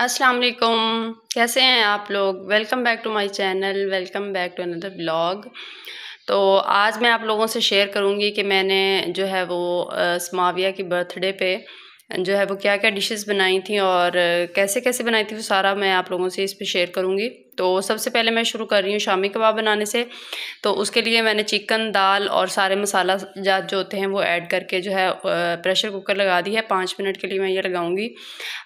अस्सलाम वालेकुम कैसे हैं आप लोग welcome back to my channel welcome back to another blog तो आज मैं आप लोगों से शेयर करूंगी कि मैंने जो है वो समाविया की बर्थडे पे जो है वो क्या क्या डिशेस बनाई थी और कैसे कैसे बनाई थी वो सारा मैं आप लोगों से इस पर शेयर करूंगी तो सबसे पहले मैं शुरू कर रही हूँ शामी कबाब बनाने से तो उसके लिए मैंने चिकन दाल और सारे मसाला जात जो होते हैं वो ऐड करके जो है प्रेशर कुकर लगा दी है पाँच मिनट के लिए मैं ये लगाऊंगी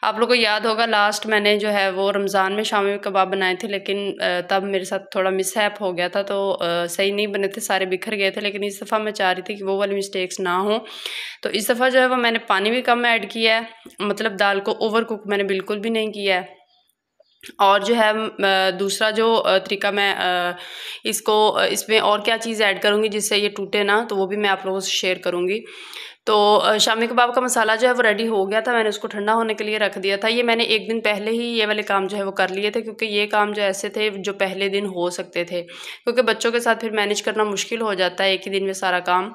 आप लोगों को याद होगा लास्ट मैंने जो है वो रमज़ान में शामी कबाब बनाए थे लेकिन तब मेरे साथ थोड़ा मिसहैप हो गया था तो सही नहीं बने थे सारे बिखर गए थे लेकिन इस दफ़ा मैं चाह रही थी कि वो वाली मिस्टेक्स ना हों तो इस दफ़ा जो है वो मैंने पानी भी कम ऐड किया है मतलब दाल को ओवर कुक मैंने बिल्कुल भी नहीं किया है और जो है दूसरा जो तरीका मैं इसको इसमें और क्या चीज़ ऐड करूँगी जिससे ये टूटे ना तो वो भी मैं आप लोगों से शेयर करूँगी तो शामी कबाब का मसाला जो है वो रेडी हो गया था मैंने उसको ठंडा होने के लिए रख दिया था ये मैंने एक दिन पहले ही ये वाले काम जो है वो कर लिए थे क्योंकि ये काम जो ऐसे थे जो पहले दिन हो सकते थे क्योंकि बच्चों के साथ फिर मैनेज करना मुश्किल हो जाता है एक ही दिन में सारा काम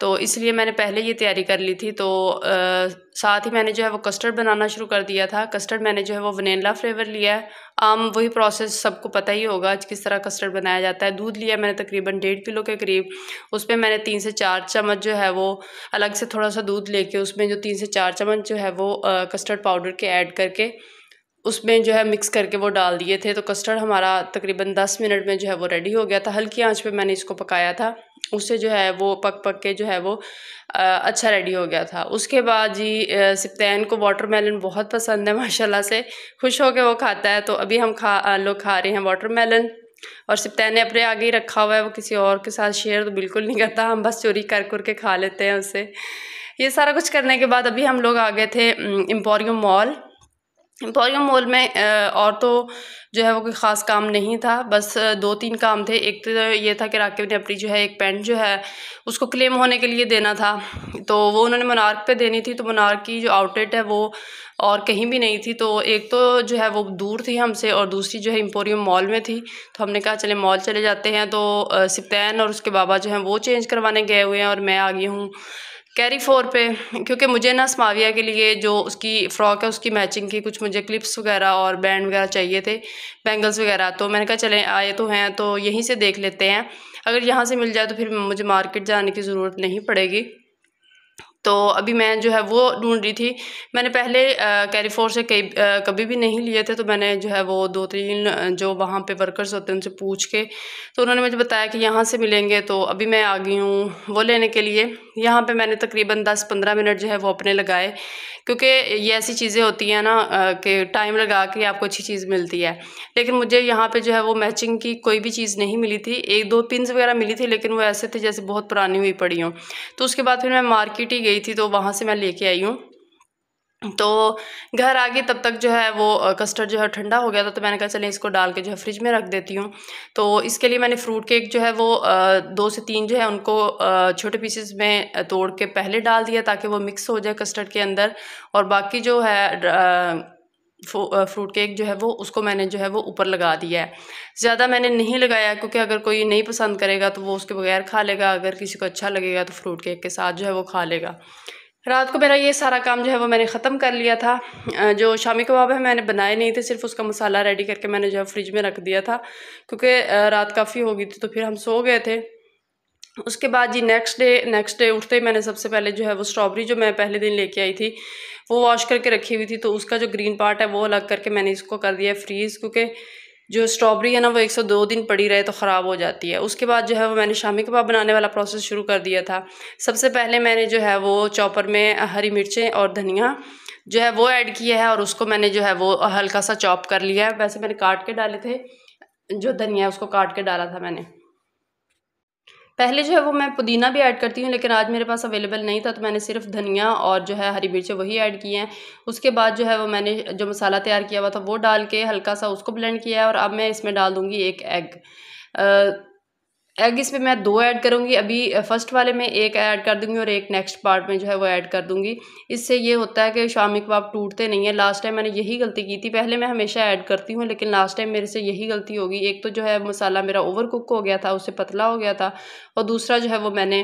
तो इसलिए मैंने पहले ये तैयारी कर ली थी तो आ, साथ ही मैंने जो है वो कस्टर्ड बनाना शुरू कर दिया था कस्टर्ड मैंने जो है वो वनीला फ्लेवर लिया है आम वही प्रोसेस सबको पता ही होगा किस तरह कस्टर्ड बनाया जाता है दूध लिया मैंने तकरीबन डेढ़ किलो के करीब उस पर मैंने तीन से चार चम्मच जो है वो अलग से थोड़ा सा दूध लेके उसमें जो तीन से चार चम्मच जो है वो कस्टर्ड पाउडर के ऐड करके उसमें जो है मिक्स करके वो डाल दिए थे तो कस्टर्ड हमारा तकरीबन दस मिनट में जो है वो रेडी हो गया था हल्की आंच पे मैंने इसको पकाया था उससे जो है वो पक पक के जो है वो अच्छा रेडी हो गया था उसके बाद जी सिप्तैन को वाटरमेलन बहुत पसंद है माशाल्लाह से खुश होकर वो खाता है तो अभी हम खा लोग खा रहे हैं वाटरमेलन और सिप्तैन ने अपने आगे ही रखा हुआ है वो किसी और के साथ शेयर तो बिल्कुल नहीं करता हम बस चोरी कर कर के खा लेते हैं उसे ये सारा कुछ करने के बाद अभी हम लोग आ गए थे एम्पोरियम मॉल एम्पोरियम मॉल में और तो जो है वो कोई ख़ास काम नहीं था बस दो तीन काम थे एक तो ये था कि राकेब ने अपनी जो है एक पेंट जो है उसको क्लेम होने के लिए देना था तो वो उन्होंने मनार्क पे देनी थी तो मनार्क की जो आउटलेट है वो और कहीं भी नहीं थी तो एक तो जो है वो दूर थी हमसे और दूसरी जो है एम्पोरियम मॉल में थी तो हमने कहा चले मॉल चले जाते हैं तो सिप्तैन और उसके बाबा जो हैं वो चेंज करवाने गए हुए हैं और मैं आ गई हूँ कैरी फोर पे क्योंकि मुझे ना समाविया के लिए जो उसकी फ़्रॉक है उसकी मैचिंग की कुछ मुझे क्लिप्स वगैरह और बैंड वगैरह चाहिए थे बैंगल्स वगैरह तो मैंने कहा चले आए तो हैं तो यहीं से देख लेते हैं अगर यहाँ से मिल जाए तो फिर मुझे मार्केट जाने की ज़रूरत नहीं पड़ेगी तो अभी मैं जो है वो ढूंढ रही थी मैंने पहले कैरीफोर से कई कभी भी नहीं लिए थे तो मैंने जो है वो दो तीन जो वहाँ पे वर्कर्स होते हैं उनसे पूछ के तो उन्होंने मुझे बताया कि यहाँ से मिलेंगे तो अभी मैं आ गई हूँ वो लेने के लिए यहाँ पे मैंने तकरीबन 10-15 मिनट जो है वो अपने लगाए क्योंकि ये ऐसी चीज़ें होती हैं ना कि टाइम लगा के आपको अच्छी चीज़ मिलती है लेकिन मुझे यहाँ पे जो है वो मैचिंग की कोई भी चीज़ नहीं मिली थी एक दो पिन वगैरह मिली थी लेकिन वो ऐसे थे जैसे बहुत पुरानी हुई पड़ी हूँ तो उसके बाद फिर मैं मार्केट ही गई थी तो वहाँ से मैं लेके आई हूँ तो घर आ गई तब तक जो है वो कस्टर्ड जो है ठंडा हो गया था तो मैंने कहा चलें इसको डाल के जो है फ्रिज में रख देती हूँ तो इसके लिए मैंने फ्रूट केक जो है वो दो से तीन जो है उनको छोटे पीसेस में तोड़ के पहले डाल दिया ताकि वो मिक्स हो जाए कस्टर्ड के अंदर और बाकी जो है फ्रूट केक जो है वो उसको मैंने जो है वो ऊपर लगा दिया है ज़्यादा मैंने नहीं लगाया क्योंकि अगर कोई नहीं पसंद करेगा तो वो उसके बगैर खा लेगा अगर किसी को अच्छा लगेगा तो फ्रूट केक के साथ जो है वो खा लेगा रात को मेरा ये सारा काम जो है वो मैंने ख़त्म कर लिया था जो शामी कबाब है मैंने बनाए नहीं थे सिर्फ उसका मसाला रेडी करके मैंने जो है फ्रिज में रख दिया था क्योंकि रात काफ़ी हो गई थी तो फिर हम सो गए थे उसके बाद जी नेक्स्ट डे नेक्स्ट डे उठते ही मैंने सबसे पहले जो है वो स्ट्रॉबेरी जो मैं पहले दिन लेके आई थी वो वॉश करके रखी हुई थी तो उसका जो ग्रीन पार्ट है वो अलग करके मैंने इसको कर दिया फ्रीज़ क्योंकि जो स्ट्रॉबेरी है ना वो एक सौ दो दिन पड़ी रहे तो ख़राब हो जाती है उसके बाद जो है वो मैंने शामी कबाब बनाने वाला प्रोसेस शुरू कर दिया था सबसे पहले मैंने जो है वो चॉपर में हरी मिर्चें और धनिया जो है वो ऐड किया है और उसको मैंने जो है वो हल्का सा चॉप कर लिया है वैसे मैंने काट के डाले थे जो धनिया है उसको काट के डाला था मैंने पहले जो है वो मैं पुदीना भी ऐड करती हूँ लेकिन आज मेरे पास अवेलेबल नहीं था तो मैंने सिर्फ धनिया और जो है हरी मिर्चें वही ऐड की हैं उसके बाद जो है वो मैंने जो मसाला तैयार किया हुआ था वो डाल के हल्का सा उसको ब्लेंड किया है और अब मैं इसमें डाल दूँगी एक एग एग इसमें मैं दो ऐड करूँगी अभी फ़र्स्ट वाले में एक ऐड कर दूँगी और एक नेक्स्ट पार्ट में जो है वो ऐड कर दूँगी इससे ये होता है कि शामी कबाब टूटते नहीं है लास्ट टाइम मैंने यही गलती की थी पहले मैं हमेशा ऐड करती हूँ लेकिन लास्ट टाइम मेरे से यही गलती होगी एक तो जो है मसाला मेरा ओवर कुक हो गया था उससे पतला हो गया था और दूसरा जो है वो मैंने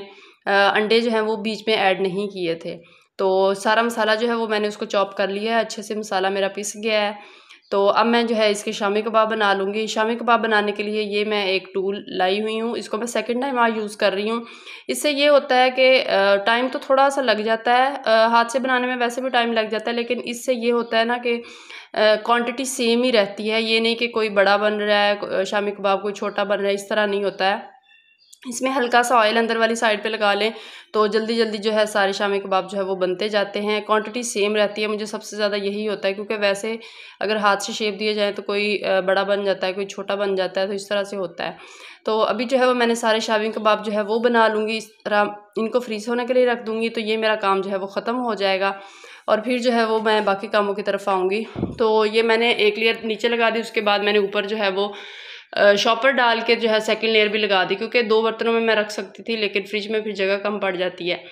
अंडे जो हैं वो बीच में ऐड नहीं किए थे तो सारा मसाला जो है वो मैंने उसको चॉप कर लिया है अच्छे से मसाला मेरा पिस गया है तो अब मैं जो है इसके शामी कबाब बना लूँगी शामी कबाब बनाने के लिए ये मैं एक टूल लाई हुई हूँ इसको मैं सेकेंड टाइम आज यूज़ कर रही हूँ इससे ये होता है कि टाइम तो थोड़ा सा लग जाता है हाथ से बनाने में वैसे भी टाइम लग जाता है लेकिन इससे ये होता है ना कि क्वान्टिटी सेम ही रहती है ये नहीं कि कोई बड़ा बन रहा है शामी कबाब कोई छोटा बन रहा है इस तरह नहीं होता है इसमें हल्का सा ऑयल अंदर वाली साइड पे लगा लें तो जल्दी जल्दी जो है सारे शामी कबाब जो है वो बनते जाते हैं क्वांटिटी सेम रहती है मुझे सबसे ज़्यादा यही होता है क्योंकि वैसे अगर हाथ से शेप दिए जाए तो कोई बड़ा बन जाता है कोई छोटा बन जाता है तो इस तरह से होता है तो अभी जो है वो मैंने सारे शामी कबाब जो है वो बना लूँगी इस तरह इनको फ्रीज होने के लिए रख दूँगी तो ये मेरा काम जो है वो ख़त्म हो जाएगा और फिर जो है वो मैं बाकी कामों की तरफ आऊँगी तो ये मैंने एक लेयर नीचे लगा दी उसके बाद मैंने ऊपर जो है वो शॉपर डाल के जो है सेकेंड लेयर भी लगा दी क्योंकि दो बर्तनों में मैं रख सकती थी लेकिन फ्रिज में फिर जगह कम पड़ जाती है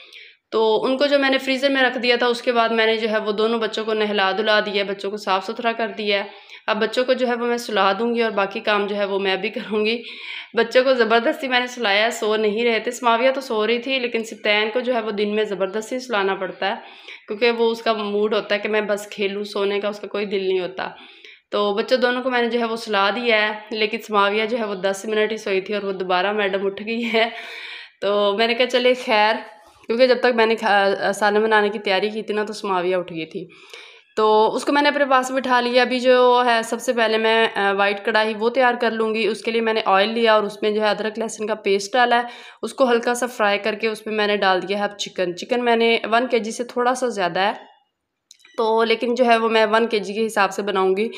तो उनको जो मैंने फ्रीज़र में रख दिया था उसके बाद मैंने जो है वो दोनों बच्चों को नहला धुला दिया बच्चों को साफ़ सुथरा कर दिया है अब बच्चों को जो है वो मैं सुला दूंगी और बाकी काम जो है वो मैं भी करूँगी बच्चों को ज़बरदस्ती मैंने सुलाया सो नहीं रहे थे समाविया तो सो रही थी लेकिन सितैन को जो है वो दिन में ज़बरदस्ती सुलाना पड़ता है क्योंकि वो उसका मूड होता है कि मैं बस खेलूँ सोने का उसका कोई दिल नहीं होता तो बच्चों दोनों को मैंने जो है वो सुला दिया है लेकिन समाविया जो है वो दस मिनट ही सोई थी और वो दोबारा मैडम उठ गई है तो मैंने कहा चले खैर क्योंकि जब तक मैंने सालन बनाने की तैयारी की थी ना तो समाविया उठ गई थी तो उसको मैंने अपने पास बिठा लिया अभी जो है सबसे पहले मैं वाइट कढ़ाई वो तैयार कर लूँगी उसके लिए मैंने ऑयल लिया और उसमें जो है अदरक लहसुन का पेस्ट डाला है उसको हल्का सा फ्राई करके उसमें मैंने डाल दिया है अब चिकन चिकन मैंने वन के से थोड़ा सा ज़्यादा है तो लेकिन जो है वो मैं वन के जी के हिसाब से बनाऊँगी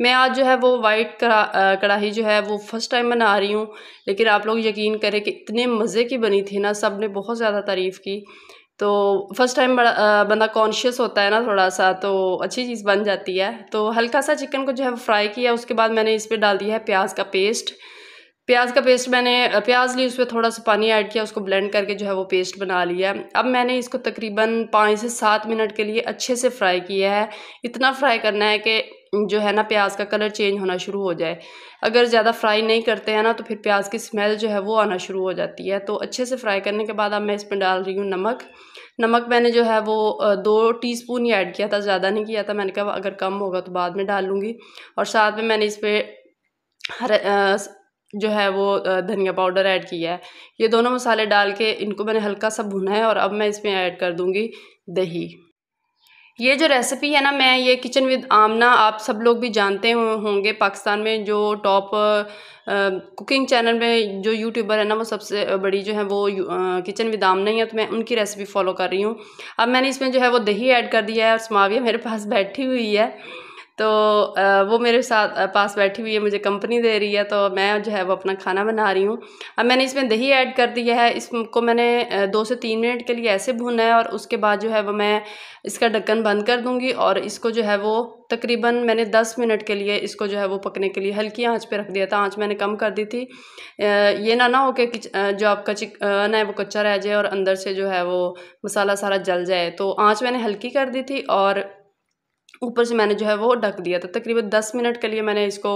मैं आज जो है वो वाइट कढ़ाई जो है वो फ़र्स्ट टाइम बना रही हूँ लेकिन आप लोग यकीन करें कि इतने मज़े की बनी थी ना सब ने बहुत ज़्यादा तारीफ़ की तो फर्स्ट टाइम बंदा कॉन्शियस होता है ना थोड़ा सा तो अच्छी चीज़ बन जाती है तो हल्का सा चिकन को जो है फ्राई किया उसके बाद मैंने इस पर डाल दिया है प्याज का पेस्ट प्याज का पेस्ट मैंने प्याज ली उसमें थोड़ा सा पानी ऐड किया उसको ब्लेंड करके जो है वो पेस्ट बना लिया अब मैंने इसको तकरीबन पाँच से सात मिनट के लिए अच्छे से फ्राई किया है इतना फ्राई करना है कि जो है ना प्याज का कलर चेंज होना शुरू हो जाए अगर ज़्यादा फ्राई नहीं करते हैं ना तो फिर प्याज की स्मेल जो है वो आना शुरू हो जाती है तो अच्छे से फ्राई करने के बाद अब मैं इसमें डाल रही हूँ नमक नमक मैंने जो है वो दो टीस्पून ही ऐड किया था ज़्यादा नहीं किया था मैंने कहा अगर कम होगा तो बाद में डाल लूँगी और साथ में मैंने इस पर जो है वो धनिया पाउडर ऐड किया है ये दोनों मसाले डाल के इनको मैंने हल्का सा भुना है और अब मैं इसमें ऐड कर दूँगी दही ये जो रेसिपी है ना मैं ये किचन विद आमना आप सब लोग भी जानते होंगे पाकिस्तान में जो टॉप कुकिंग चैनल में जो यूट्यूबर है ना वो सबसे बड़ी जो है वो किचन विद आमना ही है तो मैं उनकी रेसिपी फॉलो कर रही हूँ अब मैंने इसमें जो है वो दही ऐड कर दिया है और समाविया मेरे पास बैठी हुई है तो वो मेरे साथ पास बैठी हुई है मुझे कंपनी दे रही है तो मैं जो है वो अपना खाना बना रही हूँ अब मैंने इसमें दही ऐड कर दिया है इसको मैंने दो से तीन मिनट के लिए ऐसे भुना है और उसके बाद जो है वो मैं इसका ढक्कन बंद कर दूँगी और इसको जो है वो तकरीबन मैंने दस मिनट के लिए इसको जो है वो पकने के लिए हल्की आँच पर रख दिया था आँच मैंने कम कर दी थी ये ना ना हो कि जो आपका ना है वो कच्चा रह जाए और अंदर से जो है वो मसाला सारा जल जाए तो आँच मैंने हल्की कर दी थी और ऊपर से मैंने जो है वो ढक दिया था तकरीबन दस मिनट के लिए मैंने इसको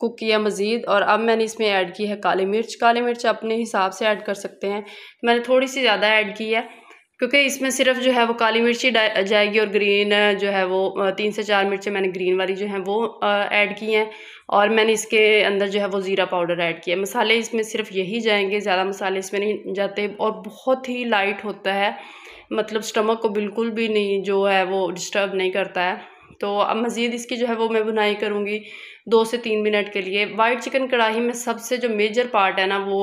कुक किया मज़ीद और अब मैंने इसमें ऐड की है काली मिर्च काली मिर्च अपने हिसाब से ऐड कर सकते हैं मैंने थोड़ी सी ज़्यादा ऐड की है क्योंकि इसमें सिर्फ जो है वो काली मिर्च ही जाएगी और ग्रीन जो है वो तीन से चार मिर्चें मैंने ग्रीन वाली जो है वो ऐड की हैं और मैंने इसके अंदर जो है वो ज़ीरा पाउडर ऐड किया मसाले इसमें सिर्फ यही जाएंगे ज़्यादा मसाले इसमें नहीं जाते और बहुत ही लाइट होता है मतलब स्टमक को बिल्कुल भी नहीं जो है वो डिस्टर्ब नहीं करता है तो अब मज़ीद इसकी जो है वो मैं बुनाई करूँगी दो से तीन मिनट के लिए वाइट चिकन कढ़ाई में सबसे जो मेजर पार्ट है ना वो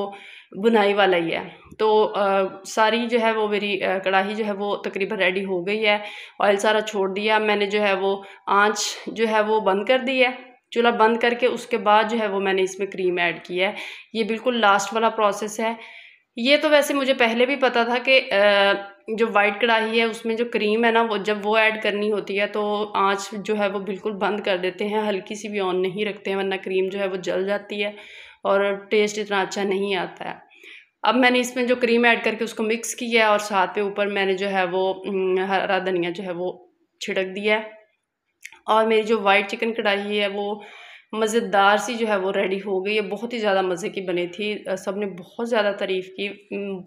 बुनाई वाला ही है तो आ, सारी जो है वो मेरी कढ़ाई जो है वो तकरीबन रेडी हो गई है ऑयल सारा छोड़ दिया मैंने जो है वो आँच जो है वो बंद कर दी है चूल्हा बंद करके उसके बाद जो है वो मैंने इसमें क्रीम ऐड की है ये बिल्कुल लास्ट वाला प्रोसेस है ये तो वैसे मुझे पहले भी पता था कि जो वाइट कढ़ाई है उसमें जो क्रीम है ना वो जब वो ऐड करनी होती है तो आँच जो है वो बिल्कुल बंद कर देते हैं हल्की सी भी ऑन नहीं रखते हैं वरना क्रीम जो है वो जल जाती है और टेस्ट इतना अच्छा नहीं आता है अब मैंने इसमें जो क्रीम ऐड करके उसको मिक्स किया है और साथ पे ऊपर मैंने जो है वो हरा धनिया जो है वो छिड़क दिया है और मेरी जो वाइट चिकन कढ़ाई है वो मज़ेदार सी जो है वो रेडी हो गई है बहुत ही ज़्यादा मज़े की बनी थी सब ने बहुत ज़्यादा तारीफ़ की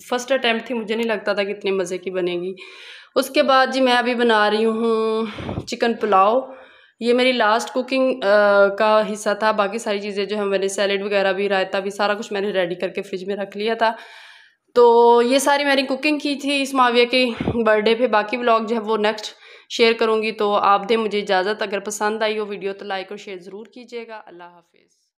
फ़र्स्ट अटैम्प्ट थी मुझे नहीं लगता था कि इतने मज़े की बनेगी उसके बाद जी मैं अभी बना रही हूँ चिकन पुलाव ये मेरी लास्ट कुकिंग आ, का हिस्सा था बाकी सारी चीज़ें जो है मैंने सैलड वगैरह भी रायता भी सारा कुछ मैंने रेडी करके फ्रिज में रख लिया था तो ये सारी मैंने कुकिंग की थी इस माविया के बर्थडे पे बाकी ब्लॉग जो है वो नेक्स्ट शेयर करूँगी तो आप दें मुझे इजाज़त अगर पसंद आई हो वीडियो तो लाइक और शेयर ज़रूर कीजिएगा अल्लाह हाफिज़